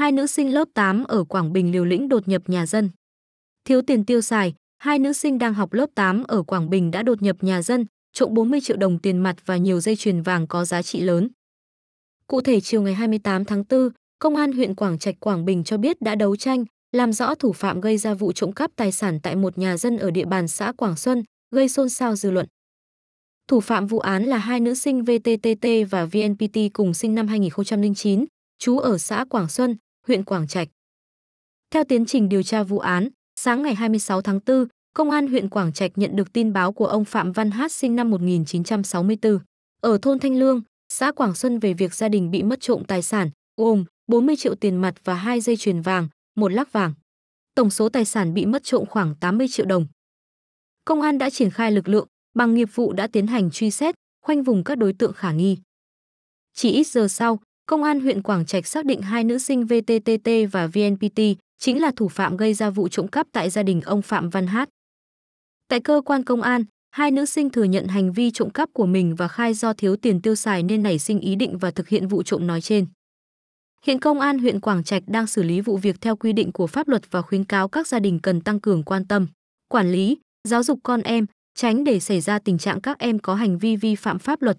hai nữ sinh lớp 8 ở Quảng Bình liều lĩnh đột nhập nhà dân. Thiếu tiền tiêu xài, hai nữ sinh đang học lớp 8 ở Quảng Bình đã đột nhập nhà dân, trộm 40 triệu đồng tiền mặt và nhiều dây chuyền vàng có giá trị lớn. Cụ thể chiều ngày 28 tháng 4, Công an huyện Quảng Trạch Quảng Bình cho biết đã đấu tranh, làm rõ thủ phạm gây ra vụ trộm cắp tài sản tại một nhà dân ở địa bàn xã Quảng Xuân, gây xôn xao dư luận. Thủ phạm vụ án là hai nữ sinh VTTT và VNPT cùng sinh năm 2009, trú ở xã Quảng Xuân, huyện Quảng Trạch. Theo tiến trình điều tra vụ án, sáng ngày 26 tháng 4, Công an huyện Quảng Trạch nhận được tin báo của ông Phạm Văn Hát sinh năm 1964, ở thôn Thanh Lương, xã Quảng Xuân về việc gia đình bị mất trộm tài sản, gồm 40 triệu tiền mặt và hai dây chuyền vàng, một lắc vàng. Tổng số tài sản bị mất trộm khoảng 80 triệu đồng. Công an đã triển khai lực lượng, bằng nghiệp vụ đã tiến hành truy xét, khoanh vùng các đối tượng khả nghi. Chỉ ít giờ sau, Công an huyện Quảng Trạch xác định hai nữ sinh VTTT và VNPT chính là thủ phạm gây ra vụ trộm cắp tại gia đình ông Phạm Văn Hát. Tại cơ quan công an, hai nữ sinh thừa nhận hành vi trộm cắp của mình và khai do thiếu tiền tiêu xài nên nảy sinh ý định và thực hiện vụ trộm nói trên. Hiện công an huyện Quảng Trạch đang xử lý vụ việc theo quy định của pháp luật và khuyến cáo các gia đình cần tăng cường quan tâm, quản lý, giáo dục con em, tránh để xảy ra tình trạng các em có hành vi vi phạm pháp luật,